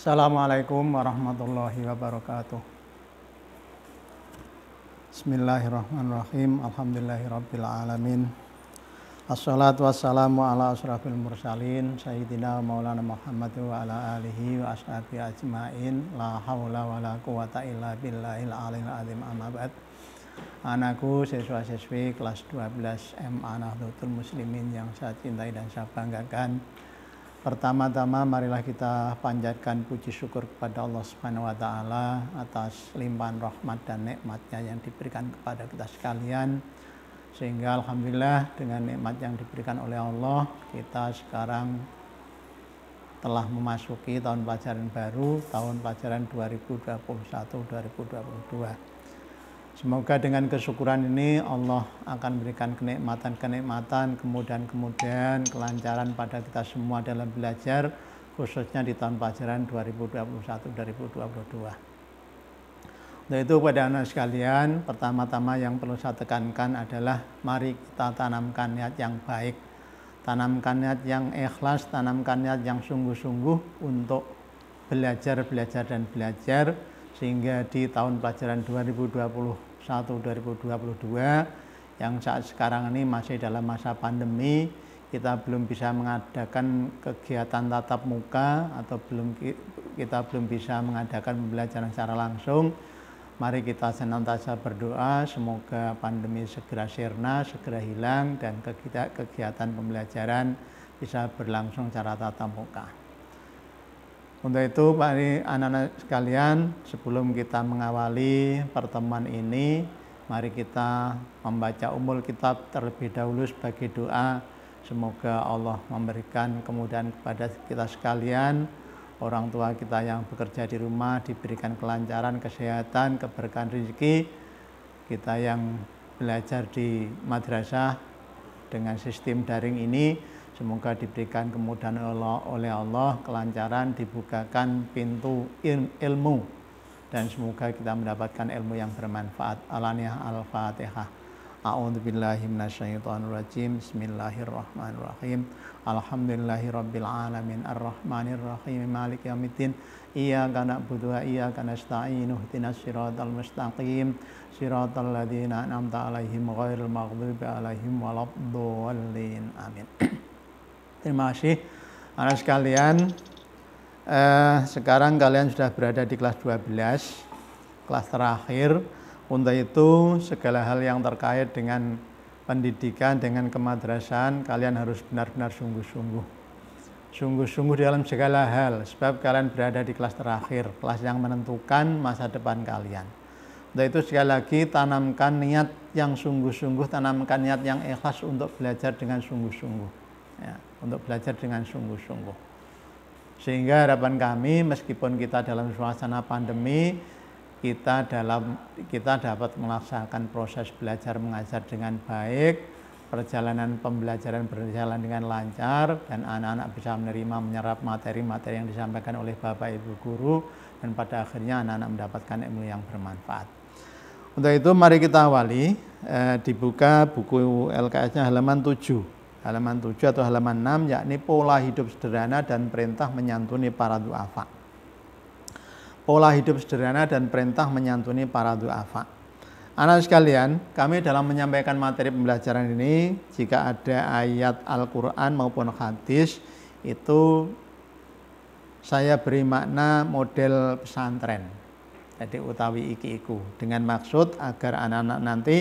Assalamualaikum warahmatullahi wabarakatuh. Bismillahirrahmanirrahim. Alhamdulillahirabbil alamin. Assalatu wassalamu ala asrafil mursalin sayyidina maulana Muhammad wa ala alihi wa ashabi ajmain. La haula wala quwata illa billahil alim azim amma ba'd. Anakku siswa-siswi kelas 12 MA Nahdlatul Muslimin yang saya cintai dan saya banggakan. Pertama-tama marilah kita panjatkan puji syukur kepada Allah Subhanahu wa taala atas limpahan rahmat dan nikmatnya yang diberikan kepada kita sekalian. Sehingga alhamdulillah dengan nikmat yang diberikan oleh Allah, kita sekarang telah memasuki tahun pelajaran baru tahun pelajaran 2021-2022. Semoga dengan kesyukuran ini Allah akan berikan kenikmatan-kenikmatan, kemudian-kemudian kelancaran pada kita semua dalam belajar, khususnya di tahun pelajaran 2021-2022. Untuk itu pada anak sekalian, pertama-tama yang perlu saya tekankan adalah mari kita tanamkan niat yang baik, tanamkan niat yang ikhlas, tanamkan niat yang sungguh-sungguh untuk belajar, belajar, dan belajar, sehingga di tahun pelajaran 2020 2022 yang saat sekarang ini masih dalam masa pandemi kita belum bisa mengadakan kegiatan tatap muka atau belum kita belum bisa mengadakan pembelajaran secara langsung. Mari kita senantiasa berdoa semoga pandemi segera sirna, segera hilang dan kegiatan pembelajaran bisa berlangsung secara tatap muka. Untuk itu Pak Ari, anak-anak sekalian, sebelum kita mengawali pertemuan ini, mari kita membaca umul kitab terlebih dahulu sebagai doa. Semoga Allah memberikan kemudahan kepada kita sekalian, orang tua kita yang bekerja di rumah diberikan kelancaran, kesehatan, keberkahan rezeki. Kita yang belajar di madrasah dengan sistem daring ini Semoga diberikan kemudahan oleh Allah, kelancaran, dibukakan pintu ilmu. Dan semoga kita mendapatkan ilmu yang bermanfaat. Alaniyah Al-Fatihah. A'udzu billahi minasyaitonir rajim. Bismillahirrahmanirrahim. rabbil alamin arrahmanir rahim maliki yaumiddin. Iyyaka na'budu wa iyyaka nasta'in. Ihdinas siratal mustaqim. Siratal ladzina an'amta 'alaihim ghairil maghdubi 'alaihim waladdallin. Amin. Terima kasih. Anak sekalian, eh, sekarang kalian sudah berada di kelas 12, kelas terakhir. Untuk itu, segala hal yang terkait dengan pendidikan, dengan kemadrasan, kalian harus benar-benar sungguh-sungguh. Sungguh-sungguh dalam segala hal, sebab kalian berada di kelas terakhir, kelas yang menentukan masa depan kalian. Untuk itu sekali lagi tanamkan niat yang sungguh-sungguh, tanamkan niat yang ikhlas untuk belajar dengan sungguh-sungguh ya, untuk belajar dengan sungguh-sungguh. Sehingga harapan kami meskipun kita dalam suasana pandemi, kita dalam kita dapat melaksanakan proses belajar mengajar dengan baik, perjalanan pembelajaran berjalan dengan lancar dan anak-anak bisa menerima menyerap materi-materi yang disampaikan oleh Bapak Ibu guru dan pada akhirnya anak-anak mendapatkan ilmu yang bermanfaat. Untuk itu mari kita awali eh, dibuka buku LKS-nya halaman 7 halaman 7 atau halaman 6 yakni pola hidup sederhana dan perintah menyantuni para duafa. Pola hidup sederhana dan perintah menyantuni para duafa. Anak sekalian, kami dalam menyampaikan materi pembelajaran ini, jika ada ayat Al-Quran maupun hadis, itu saya beri makna model pesantren. Jadi utawi iki-iku. Dengan maksud agar anak-anak nanti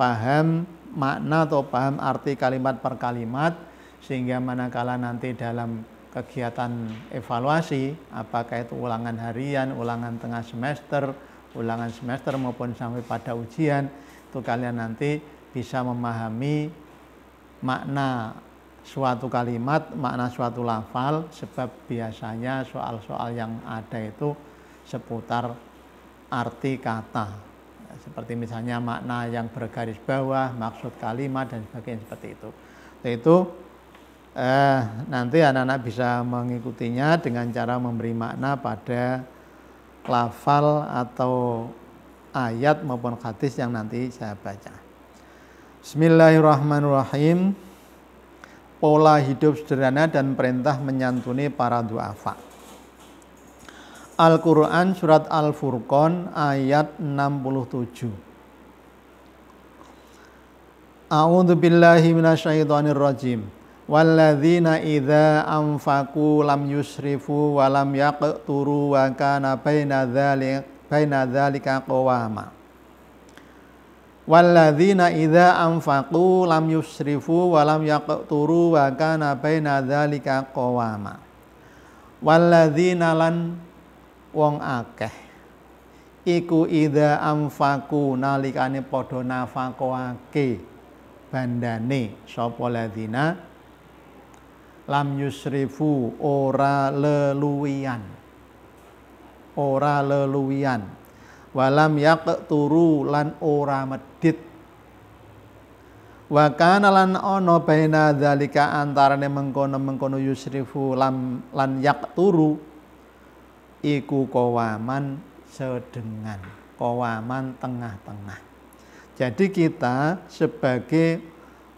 paham makna atau paham arti kalimat per kalimat sehingga manakala nanti dalam kegiatan evaluasi apakah itu ulangan harian, ulangan tengah semester, ulangan semester maupun sampai pada ujian itu kalian nanti bisa memahami makna suatu kalimat, makna suatu lafal sebab biasanya soal-soal yang ada itu seputar arti kata seperti misalnya makna yang bergaris bawah, maksud kalimat dan sebagainya seperti itu. Itu eh, nanti anak-anak bisa mengikutinya dengan cara memberi makna pada lafal atau ayat maupun hadis yang nanti saya baca. Bismillahirrahmanirrahim. Pola hidup sederhana dan perintah menyantuni para duafa. Al-Quran Surat Al-Furqan ayat 67 A'udhu billahi minasyaitonir rajim. Walladzina idza anfaqu lam yusrifu wa lam yaqturu wa kana baina dzalika baina dzalika qawama. Walladzina idza anfaqu lam yusrifu wa lam yaqturu wa kana baina dzalika qawama. Walladzina lan wong akeh iku ida amfaku nalikane padha ake bandane sapa ladina lam yusrifu ora leluwian ora leluwian walam yak turu lan ora medit wa kana lan ana baina zalika antarane mengkono-mengkono yusrifu lam lan turu iku kowaman sedengan, kowaman tengah-tengah. Jadi kita sebagai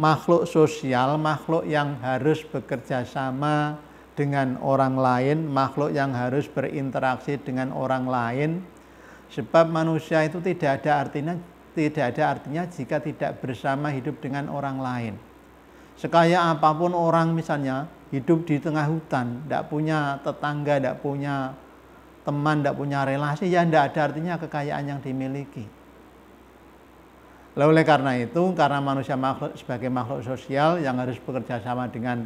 makhluk sosial, makhluk yang harus bekerja sama dengan orang lain, makhluk yang harus berinteraksi dengan orang lain. Sebab manusia itu tidak ada artinya tidak ada artinya jika tidak bersama hidup dengan orang lain. Sekaya apapun orang misalnya hidup di tengah hutan, tidak punya tetangga, tidak punya teman, tidak punya relasi, ya tidak ada artinya kekayaan yang dimiliki. oleh karena itu, karena manusia makhluk sebagai makhluk sosial yang harus bekerja sama dengan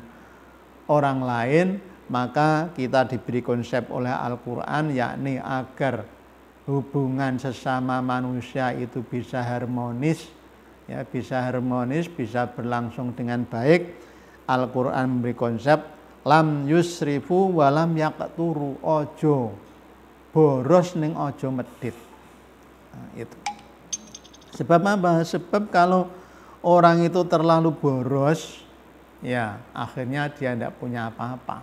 orang lain, maka kita diberi konsep oleh Al-Quran, yakni agar hubungan sesama manusia itu bisa harmonis, ya bisa harmonis, bisa berlangsung dengan baik. Al-Quran memberi konsep lam yusrifu walam yakturu ojo boros neng ojo medit. Nah, itu. Sebab apa? Sebab kalau orang itu terlalu boros, ya akhirnya dia tidak punya apa-apa.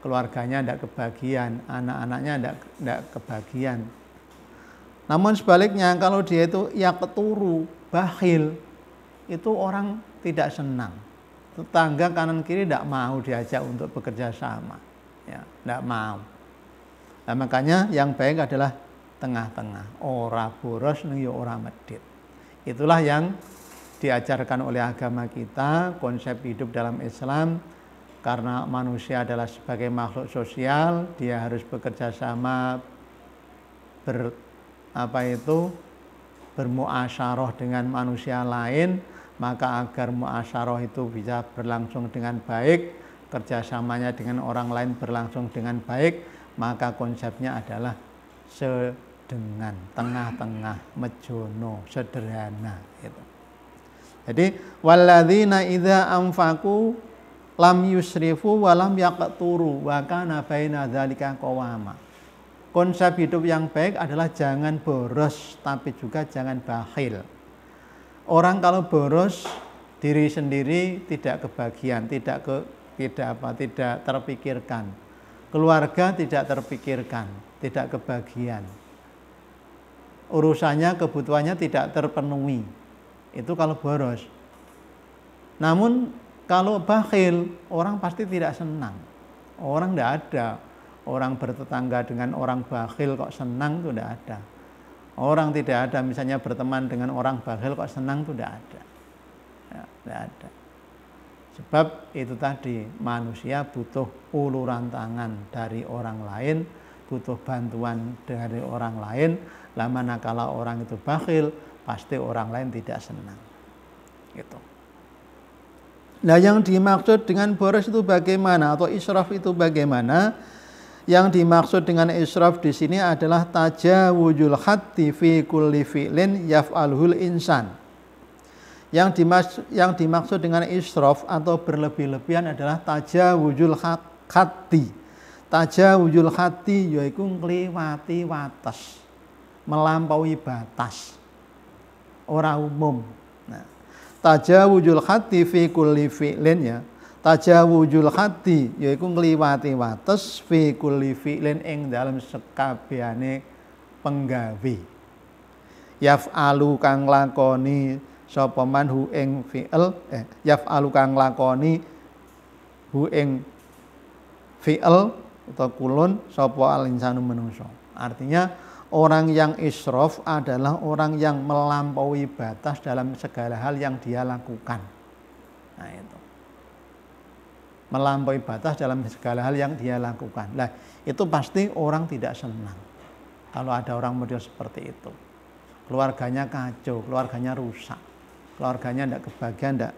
Keluarganya tidak kebagian, anak-anaknya tidak kebagian. Namun sebaliknya kalau dia itu ya keturu, bakhil, itu orang tidak senang. Tetangga kanan kiri tidak mau diajak untuk bekerja sama, ya tidak mau. Nah, makanya yang baik adalah tengah-tengah. Ora boros ya ora medit. Itulah yang diajarkan oleh agama kita, konsep hidup dalam Islam. Karena manusia adalah sebagai makhluk sosial, dia harus bekerja sama ber apa itu bermuasyarah dengan manusia lain, maka agar muasyarah itu bisa berlangsung dengan baik, kerjasamanya dengan orang lain berlangsung dengan baik, maka konsepnya adalah sedengan, tengah-tengah, mejono, sederhana gitu. Jadi waladzina idha amfaku lam yusrifu walam yakturu wakana baina dzalika qawama. Konsep hidup yang baik adalah jangan boros tapi juga jangan bakhil. Orang kalau boros diri sendiri tidak kebagian, tidak ke tidak apa, tidak terpikirkan keluarga tidak terpikirkan, tidak kebagian. Urusannya, kebutuhannya tidak terpenuhi. Itu kalau boros. Namun kalau bakhil, orang pasti tidak senang. Orang tidak ada. Orang bertetangga dengan orang bakhil kok senang itu tidak ada. Orang tidak ada misalnya berteman dengan orang bakhil kok senang itu tidak ada. Ya, tidak ada. Sebab itu tadi manusia butuh uluran tangan dari orang lain, butuh bantuan dari orang lain. Lah manakala orang itu bakhil, pasti orang lain tidak senang. Gitu. Nah yang dimaksud dengan boros itu bagaimana atau israf itu bagaimana? Yang dimaksud dengan israf di sini adalah tajawujul hati fi kulli fi'lin yaf'alhul insan yang dimaksud, yang dimaksud dengan israf atau berlebih-lebihan adalah taja wujul hati, khati. wujul hati yaitu ngliwati wates, melampaui batas. Ora umum. Nah, wujul khati fi kulli fi'lin ya. wujul khati yaitu ngliwati wates fi kulli fi'lin ing dalam sekabehane penggawi. Yaf'alu kang lakoni sapa man hu ing fi'il eh, yaf'alu kang lakoni hu ing fi'il atau kulun sapa al insanu manusa. Artinya orang yang israf adalah orang yang melampaui batas dalam segala hal yang dia lakukan. Nah itu. Melampaui batas dalam segala hal yang dia lakukan. Nah, itu pasti orang tidak senang. Kalau ada orang model seperti itu. Keluarganya kacau, keluarganya rusak keluarganya tidak kebahagiaan, tidak,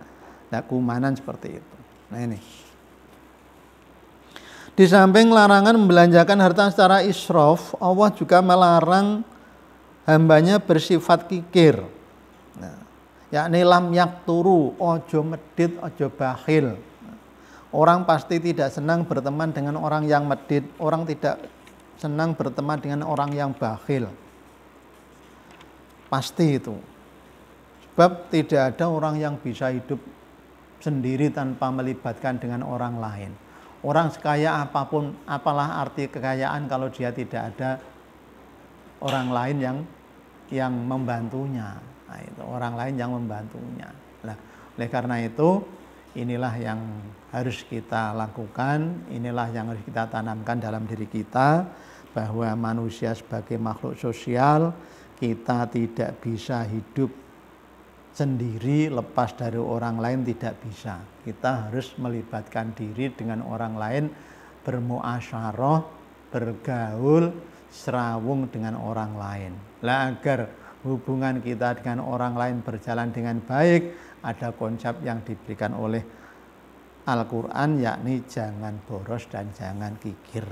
tidak kumanan seperti itu. Nah ini. Di samping larangan membelanjakan harta secara israf, Allah juga melarang hambanya bersifat kikir. Nah, yakni lam yak turu, ojo medit, ojo bakhil. Orang pasti tidak senang berteman dengan orang yang medit, orang tidak senang berteman dengan orang yang bakhil. Pasti itu. Sebab tidak ada orang yang bisa hidup sendiri tanpa melibatkan dengan orang lain. Orang sekaya apapun, apalah arti kekayaan kalau dia tidak ada orang lain yang yang membantunya. Nah, itu orang lain yang membantunya. Nah, oleh karena itu inilah yang harus kita lakukan, inilah yang harus kita tanamkan dalam diri kita bahwa manusia sebagai makhluk sosial kita tidak bisa hidup sendiri lepas dari orang lain tidak bisa. Kita harus melibatkan diri dengan orang lain, bermuasyarah, bergaul, serawung dengan orang lain. Lah agar hubungan kita dengan orang lain berjalan dengan baik, ada konsep yang diberikan oleh Al-Quran yakni jangan boros dan jangan kikir.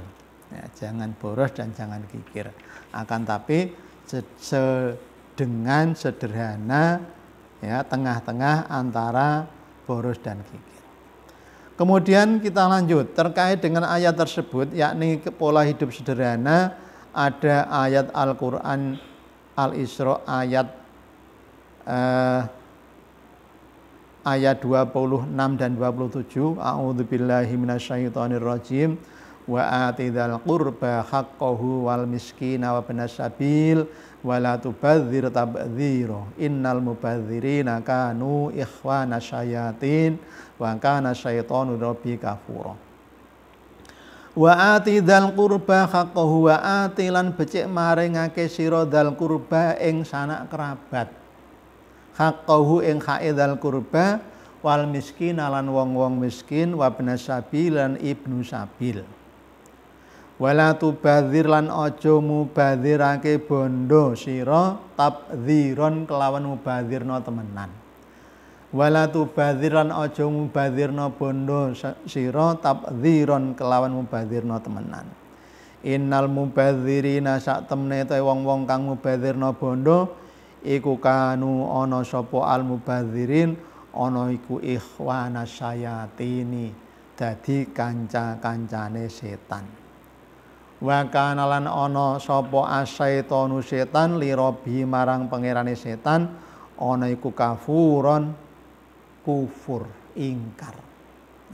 Ya, jangan boros dan jangan kikir. Akan tapi se -se dengan sederhana ya tengah-tengah antara boros dan kikir. Kemudian kita lanjut terkait dengan ayat tersebut yakni pola hidup sederhana ada ayat Al-Qur'an Al-Isra ayat eh, ayat 26 dan 27 A'udzubillahi minasyaitonirrajim wa atidal qurba haqqahu wal miskina wa benas sabil wa la tubadzir tabdzira innal mubadzirina kanu ikhwana syayatin wa kana syaitanu rabbika kafura wa atidal qurba haqqahu wa atilan becik maringake siro dal qurba ing sanak kerabat haqqahu ing haidal qurba wal miskin alan wong-wong miskin wa benas lan ibnu sabil wala tubadzir lan aja mubadzirake bondo sira ziron kelawan mubadzirna temenan wala tubadzir lan aja mubadzirna bondo sira ziron kelawan mubadzirna temenan innal mu sak temne te wong-wong kang mubadzirna bondo iku kanu ana sapa al mubadzirin ana iku ikhwana sayatini dadi kanca-kancane setan wa kana lan ana sapa asyaitonu setan li marang pangerane setan ana iku kafuron kufur ingkar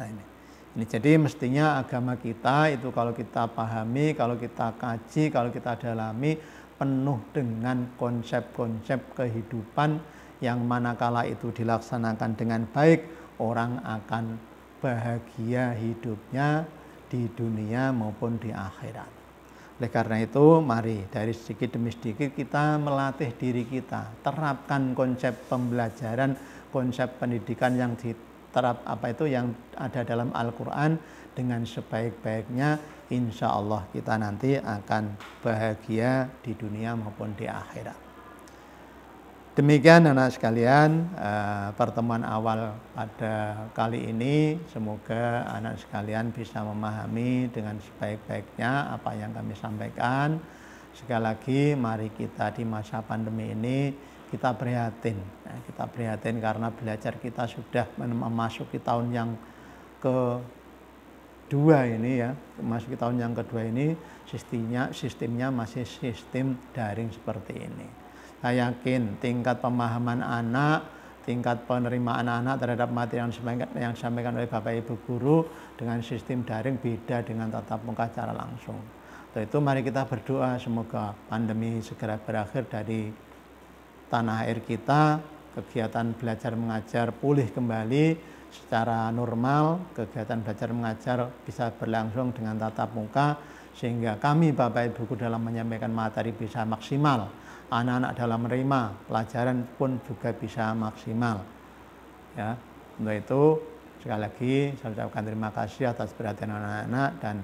nah ini ini jadi mestinya agama kita itu kalau kita pahami kalau kita kaji kalau kita dalami penuh dengan konsep-konsep kehidupan yang manakala itu dilaksanakan dengan baik orang akan bahagia hidupnya di dunia maupun di akhirat oleh karena itu, mari dari sedikit demi sedikit kita melatih diri kita, terapkan konsep pembelajaran, konsep pendidikan yang diterap apa itu yang ada dalam Al-Qur'an dengan sebaik-baiknya, insya Allah kita nanti akan bahagia di dunia maupun di akhirat. Demikian anak sekalian eh, pertemuan awal pada kali ini semoga anak sekalian bisa memahami dengan sebaik-baiknya apa yang kami sampaikan. Sekali lagi mari kita di masa pandemi ini kita prihatin. Ya, kita prihatin karena belajar kita sudah memasuki tahun yang ke dua ini ya masuk tahun yang kedua ini sistemnya sistemnya masih sistem daring seperti ini. Saya yakin tingkat pemahaman anak, tingkat penerimaan anak terhadap materi yang disampaikan, yang disampaikan oleh Bapak Ibu guru dengan sistem daring beda dengan tatap muka secara langsung. Untuk itu mari kita berdoa semoga pandemi segera berakhir dari tanah air kita, kegiatan belajar mengajar pulih kembali secara normal, kegiatan belajar mengajar bisa berlangsung dengan tatap muka sehingga kami Bapak Ibu guru dalam menyampaikan materi bisa maksimal anak-anak dalam menerima pelajaran pun juga bisa maksimal. Ya, untuk itu sekali lagi saya ucapkan terima kasih atas perhatian anak-anak dan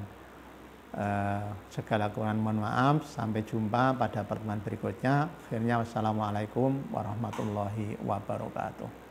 eh, segala kurang mohon maaf. Sampai jumpa pada pertemuan berikutnya. Akhirnya wassalamualaikum warahmatullahi wabarakatuh.